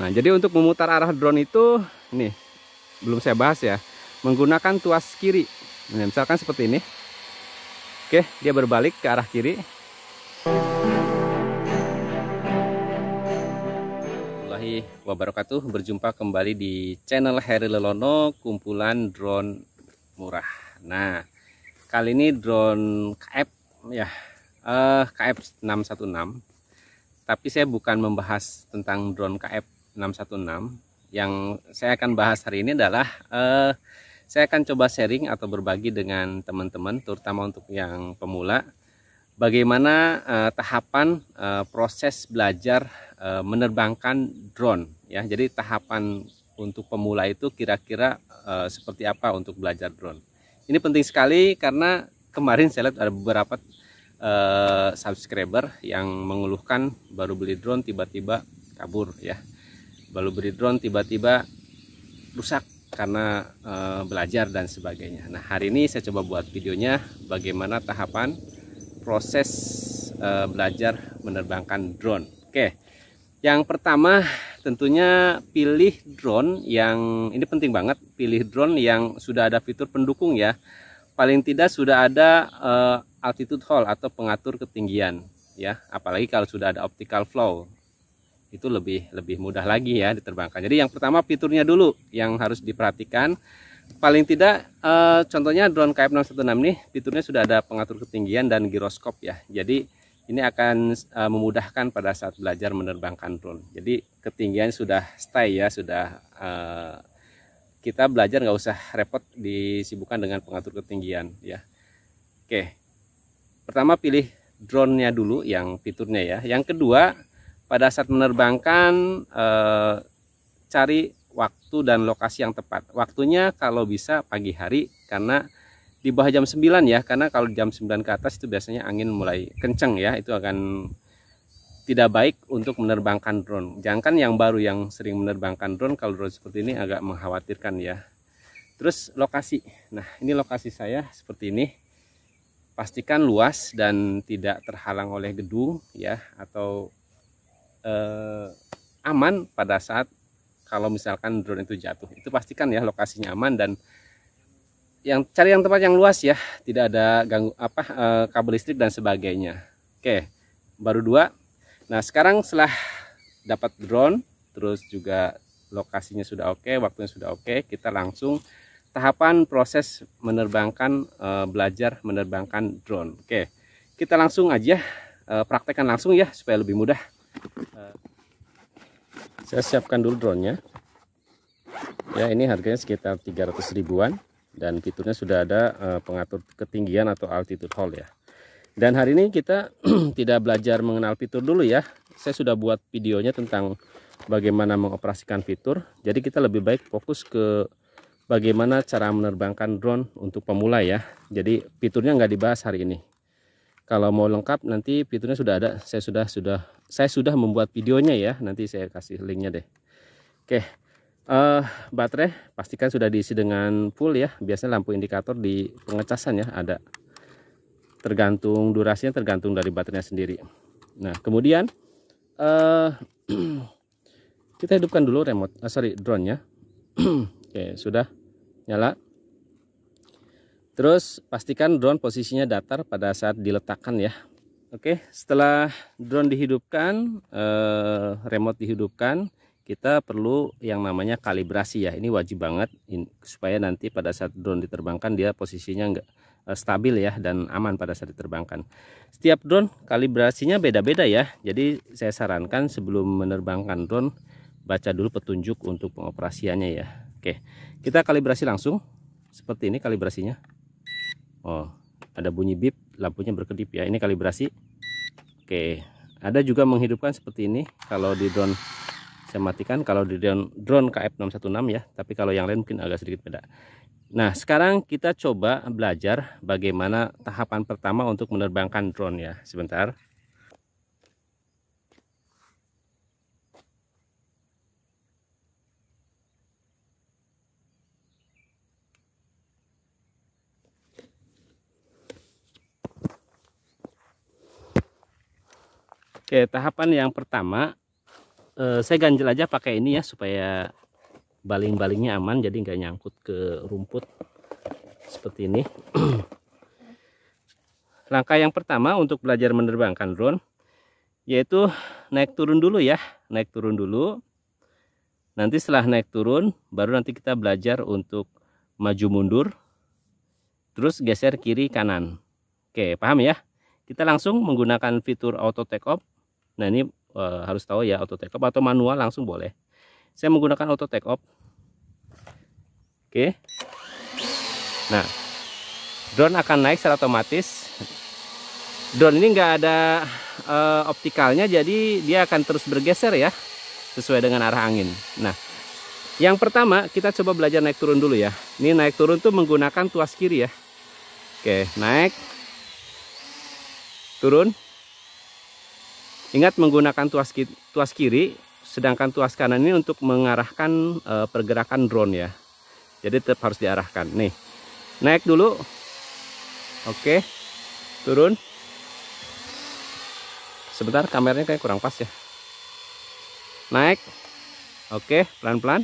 Nah, jadi untuk memutar arah drone itu, nih, belum saya bahas ya, menggunakan tuas kiri. Nah, misalkan seperti ini. Oke, dia berbalik ke arah kiri. Allahi wabarakatuh, berjumpa kembali di channel Harry Lelono, kumpulan drone murah. Nah, kali ini drone KF, ya, eh, KF 616. Tapi saya bukan membahas tentang drone KF 616 yang saya akan bahas hari ini adalah uh, saya akan coba sharing atau berbagi dengan teman-teman terutama untuk yang pemula bagaimana uh, tahapan uh, proses belajar uh, menerbangkan drone ya jadi tahapan untuk pemula itu kira-kira uh, seperti apa untuk belajar drone ini penting sekali karena kemarin saya lihat ada beberapa Uh, subscriber yang mengeluhkan baru beli drone tiba-tiba kabur ya baru beri drone tiba-tiba rusak karena e, belajar dan sebagainya. Nah, hari ini saya coba buat videonya bagaimana tahapan proses e, belajar menerbangkan drone. Oke. Yang pertama tentunya pilih drone yang ini penting banget, pilih drone yang sudah ada fitur pendukung ya. Paling tidak sudah ada e, altitude hall atau pengatur ketinggian ya, apalagi kalau sudah ada optical flow itu lebih lebih mudah lagi ya diterbangkan. Jadi yang pertama fiturnya dulu yang harus diperhatikan. Paling tidak e, contohnya drone KF616 nih fiturnya sudah ada pengatur ketinggian dan giroskop ya. Jadi ini akan e, memudahkan pada saat belajar menerbangkan drone. Jadi ketinggian sudah stay ya, sudah e, kita belajar nggak usah repot disibukkan dengan pengatur ketinggian ya. Oke. Pertama pilih drone-nya dulu yang fiturnya ya. Yang kedua pada saat menerbangkan eh, cari waktu dan lokasi yang tepat. Waktunya kalau bisa pagi hari karena di bawah jam 9 ya, karena kalau jam 9 ke atas itu biasanya angin mulai kenceng ya, itu akan tidak baik untuk menerbangkan drone. Jangan yang baru yang sering menerbangkan drone kalau drone seperti ini agak mengkhawatirkan ya. Terus lokasi. Nah, ini lokasi saya seperti ini. Pastikan luas dan tidak terhalang oleh gedung ya atau eh, aman pada saat kalau misalkan drone itu jatuh itu pastikan ya lokasinya aman dan yang cari yang tempat yang luas ya tidak ada ganggu apa eh, kabel listrik dan sebagainya oke baru dua nah sekarang setelah dapat drone terus juga lokasinya sudah oke waktunya sudah oke kita langsung tahapan proses menerbangkan e, belajar menerbangkan drone oke kita langsung aja e, praktekkan langsung ya supaya lebih mudah Eh, saya siapkan dulu drone-nya ya ini harganya sekitar 300 ribuan dan fiturnya sudah ada eh, pengatur ketinggian atau altitude hold ya dan hari ini kita tidak belajar mengenal fitur dulu ya saya sudah buat videonya tentang bagaimana mengoperasikan fitur jadi kita lebih baik fokus ke bagaimana cara menerbangkan drone untuk pemula ya jadi fiturnya nggak dibahas hari ini kalau mau lengkap nanti fiturnya sudah ada saya sudah sudah saya sudah membuat videonya ya nanti saya kasih linknya deh oke uh, baterai pastikan sudah diisi dengan full ya biasanya lampu indikator di pengecasan ya ada tergantung durasinya tergantung dari baterainya sendiri nah kemudian uh, kita hidupkan dulu remote uh, sorry drone ya oke sudah nyala Terus pastikan drone posisinya datar pada saat diletakkan ya. Oke, setelah drone dihidupkan, eh, remote dihidupkan, kita perlu yang namanya kalibrasi ya. Ini wajib banget supaya nanti pada saat drone diterbangkan dia posisinya enggak eh, stabil ya dan aman pada saat diterbangkan. Setiap drone kalibrasinya beda-beda ya. Jadi saya sarankan sebelum menerbangkan drone baca dulu petunjuk untuk pengoperasiannya ya. Oke, kita kalibrasi langsung seperti ini kalibrasinya oh ada bunyi bip lampunya berkedip ya ini kalibrasi oke ada juga menghidupkan seperti ini kalau di drone saya matikan kalau di drone, drone KF616 ya tapi kalau yang lain mungkin agak sedikit beda nah sekarang kita coba belajar bagaimana tahapan pertama untuk menerbangkan drone ya sebentar Oke, tahapan yang pertama eh, saya ganjel aja pakai ini ya supaya baling-balingnya aman jadi nggak nyangkut ke rumput seperti ini. Langkah yang pertama untuk belajar menerbangkan drone yaitu naik turun dulu ya, naik turun dulu. Nanti setelah naik turun baru nanti kita belajar untuk maju mundur terus geser kiri kanan. Oke, paham ya? Kita langsung menggunakan fitur auto take off nah ini e, harus tahu ya auto take off atau manual langsung boleh saya menggunakan auto take off oke nah drone akan naik secara otomatis drone ini nggak ada e, optikalnya jadi dia akan terus bergeser ya sesuai dengan arah angin nah yang pertama kita coba belajar naik turun dulu ya. Ini naik turun tuh menggunakan tuas kiri ya. Oke naik. Turun. Ingat menggunakan tuas, tuas kiri, sedangkan tuas kanan ini untuk mengarahkan e, pergerakan drone ya. Jadi tetap harus diarahkan. Nih, naik dulu. Oke, turun. Sebentar, kameranya kayak kurang pas ya. Naik. Oke, pelan-pelan.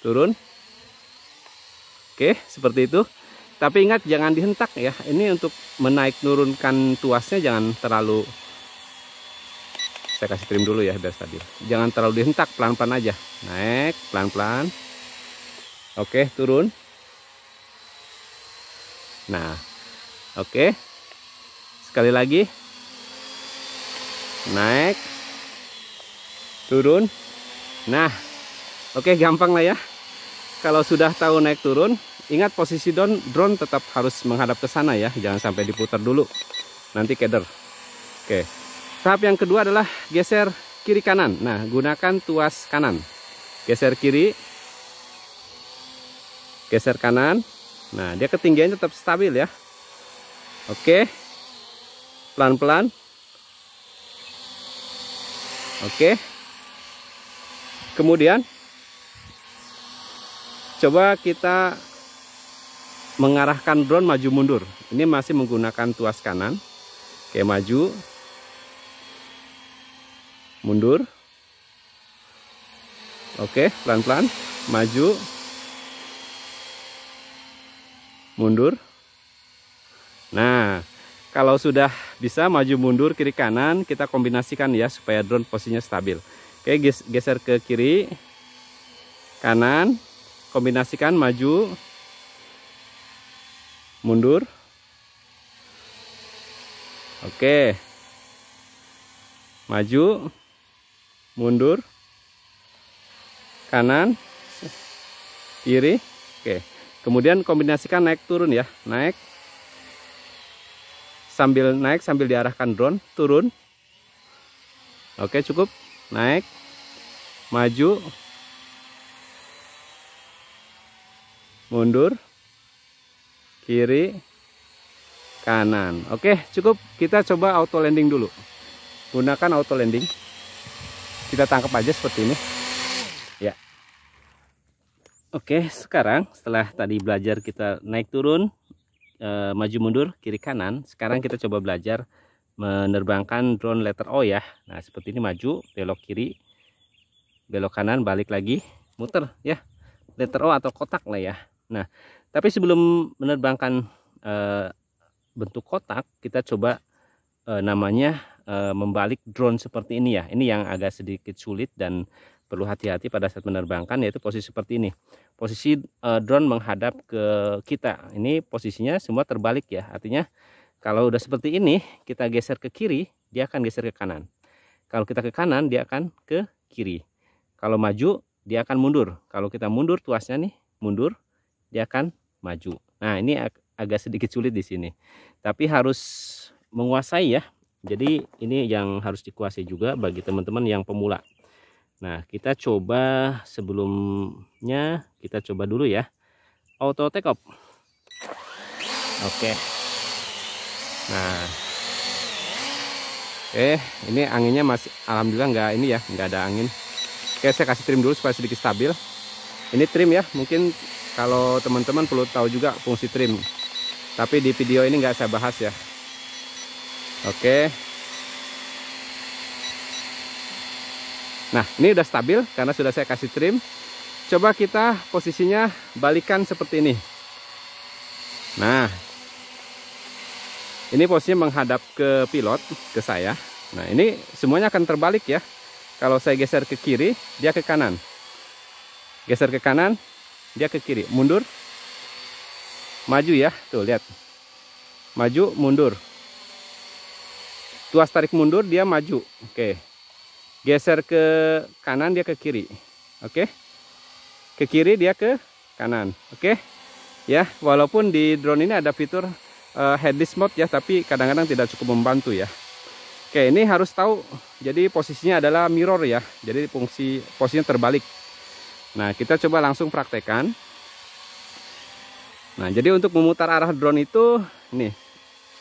Turun. Oke, seperti itu. Tapi ingat jangan dihentak ya. Ini untuk menaik nurunkan tuasnya jangan terlalu saya kasih trim dulu ya biar stabil. Jangan terlalu dihentak, pelan-pelan aja. Naik, pelan-pelan. Oke, turun. Nah, oke. Sekali lagi. Naik. Turun. Nah, oke gampang lah ya. Kalau sudah tahu naik turun, ingat posisi drone, drone tetap harus menghadap ke sana ya. Jangan sampai diputar dulu. Nanti keder. Oke. Tahap yang kedua adalah geser kiri kanan. Nah, gunakan tuas kanan. Geser kiri. Geser kanan. Nah, dia ketinggiannya tetap stabil ya. Oke. Pelan-pelan. Oke. Kemudian coba kita mengarahkan drone maju mundur. Ini masih menggunakan tuas kanan. Oke, maju, mundur oke pelan-pelan maju mundur nah kalau sudah bisa maju mundur kiri kanan kita kombinasikan ya supaya drone posisinya stabil oke geser ke kiri kanan kombinasikan maju mundur oke maju mundur kanan kiri oke kemudian kombinasikan naik turun ya naik sambil naik sambil diarahkan drone turun oke cukup naik maju mundur kiri kanan oke cukup kita coba auto landing dulu gunakan auto landing kita tangkap aja seperti ini ya oke sekarang setelah tadi belajar kita naik turun e, maju mundur kiri kanan sekarang kita coba belajar menerbangkan drone letter O ya nah seperti ini maju belok kiri belok kanan balik lagi muter ya letter O atau kotak lah ya nah tapi sebelum menerbangkan e, bentuk kotak kita coba e, namanya e, membalik drone seperti ini ya. Ini yang agak sedikit sulit dan perlu hati-hati pada saat menerbangkan yaitu posisi seperti ini. Posisi e, drone menghadap ke kita. Ini posisinya semua terbalik ya. Artinya kalau udah seperti ini kita geser ke kiri, dia akan geser ke kanan. Kalau kita ke kanan, dia akan ke kiri. Kalau maju, dia akan mundur. Kalau kita mundur tuasnya nih, mundur, dia akan maju. Nah, ini agak sedikit sulit di sini. Tapi harus menguasai ya. Jadi ini yang harus dikuasai juga bagi teman-teman yang pemula. Nah, kita coba sebelumnya kita coba dulu ya. Auto take off. Oke. Nah. Eh, ini anginnya masih alhamdulillah nggak ini ya, nggak ada angin. Oke, saya kasih trim dulu supaya sedikit stabil. Ini trim ya, mungkin kalau teman-teman perlu tahu juga fungsi trim. Tapi di video ini nggak saya bahas ya. Oke. Nah, ini udah stabil karena sudah saya kasih trim. Coba kita posisinya balikan seperti ini. Nah, ini posisinya menghadap ke pilot, ke saya. Nah, ini semuanya akan terbalik ya. Kalau saya geser ke kiri, dia ke kanan. Geser ke kanan, dia ke kiri. Mundur, maju ya. Tuh, lihat. Maju, mundur tuas tarik mundur dia maju oke geser ke kanan dia ke kiri oke ke kiri dia ke kanan oke ya walaupun di drone ini ada fitur uh, eh, headless mode ya tapi kadang-kadang tidak cukup membantu ya oke ini harus tahu jadi posisinya adalah mirror ya jadi fungsi posisinya terbalik nah kita coba langsung praktekan nah jadi untuk memutar arah drone itu nih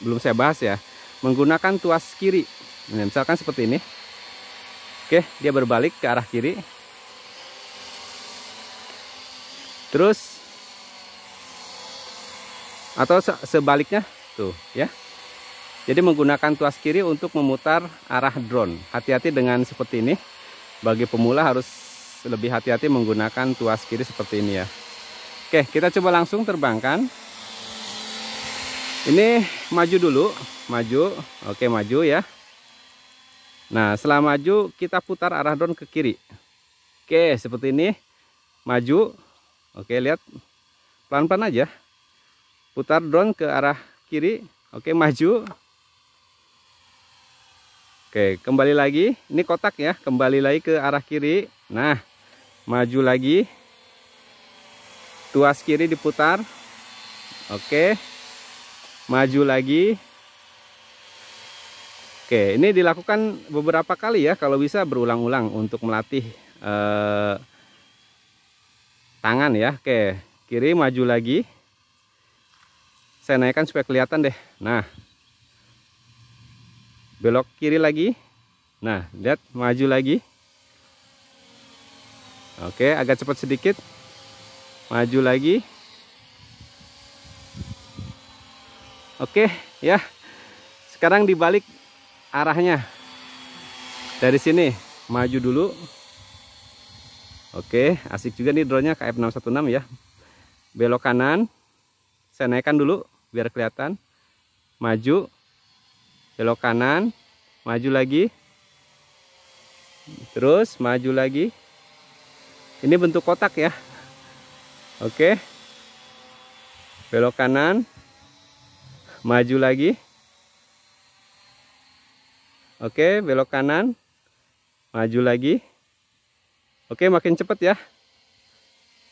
belum saya bahas ya menggunakan tuas kiri. Nah, misalkan seperti ini. Oke, dia berbalik ke arah kiri. Terus atau sebaliknya, tuh ya. Jadi menggunakan tuas kiri untuk memutar arah drone. Hati-hati dengan seperti ini. Bagi pemula harus lebih hati-hati menggunakan tuas kiri seperti ini ya. Oke, kita coba langsung terbangkan ini maju dulu maju oke maju ya nah setelah maju kita putar arah drone ke kiri oke seperti ini maju oke lihat pelan-pelan aja putar drone ke arah kiri oke maju oke kembali lagi ini kotak ya kembali lagi ke arah kiri nah maju lagi tuas kiri diputar oke maju lagi oke ini dilakukan beberapa kali ya kalau bisa berulang-ulang untuk melatih eh, tangan ya oke kiri maju lagi saya naikkan supaya kelihatan deh nah belok kiri lagi nah lihat maju lagi oke agak cepat sedikit maju lagi Oke ya. Sekarang dibalik arahnya. Dari sini maju dulu. Oke, asik juga nih drone-nya KF616 ya. Belok kanan. Saya naikkan dulu biar kelihatan. Maju. Belok kanan, maju lagi. Terus maju lagi. Ini bentuk kotak ya. Oke. Belok kanan, maju lagi oke belok kanan maju lagi oke makin cepet ya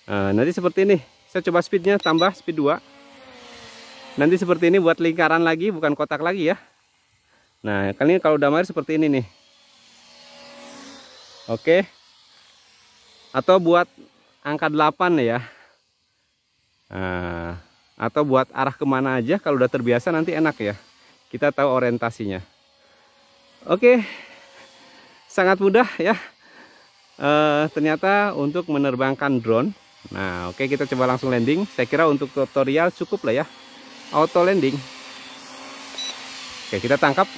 nah, nanti seperti ini saya coba speednya tambah speed 2 nanti seperti ini buat lingkaran lagi bukan kotak lagi ya nah kali ini kalau udah mari seperti ini nih oke atau buat angka 8 ya nah atau buat arah kemana aja kalau udah terbiasa nanti enak ya kita tahu orientasinya oke sangat mudah ya e, ternyata untuk menerbangkan drone nah oke kita coba langsung landing saya kira untuk tutorial cukup lah ya auto landing oke kita tangkap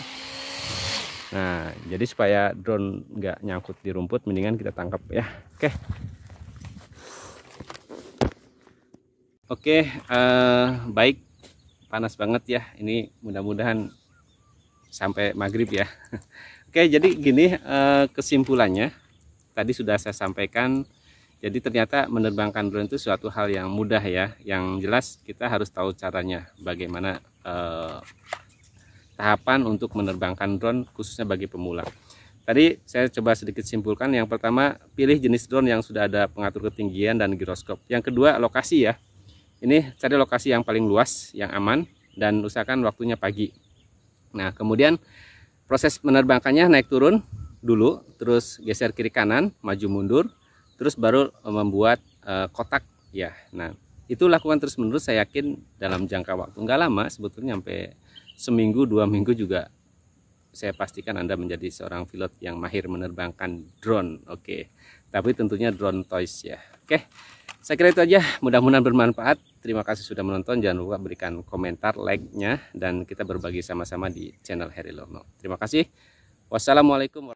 nah jadi supaya drone nggak nyangkut di rumput mendingan kita tangkap ya oke Oke, uh, baik. Panas banget ya. Ini mudah-mudahan sampai maghrib ya. Oke, jadi gini uh, kesimpulannya. Tadi sudah saya sampaikan. Jadi ternyata menerbangkan drone itu suatu hal yang mudah ya. Yang jelas kita harus tahu caranya. Bagaimana uh, tahapan untuk menerbangkan drone khususnya bagi pemula. Tadi saya coba sedikit simpulkan yang pertama pilih jenis drone yang sudah ada pengatur ketinggian dan giroskop. Yang kedua lokasi ya ini cari lokasi yang paling luas yang aman dan usahakan waktunya pagi nah kemudian proses menerbangkannya naik turun dulu terus geser kiri kanan maju mundur terus baru eh, membuat e, kotak ya nah itu lakukan terus menerus saya yakin dalam jangka waktu nggak lama sebetulnya sampai seminggu dua minggu juga saya pastikan anda menjadi seorang pilot yang mahir menerbangkan drone oke tapi tentunya drone toys ya oke saya kira itu aja, mudah-mudahan bermanfaat. Terima kasih sudah menonton, jangan lupa berikan komentar, like-nya, dan kita berbagi sama-sama di channel Harry Lono. Terima kasih. Wassalamualaikum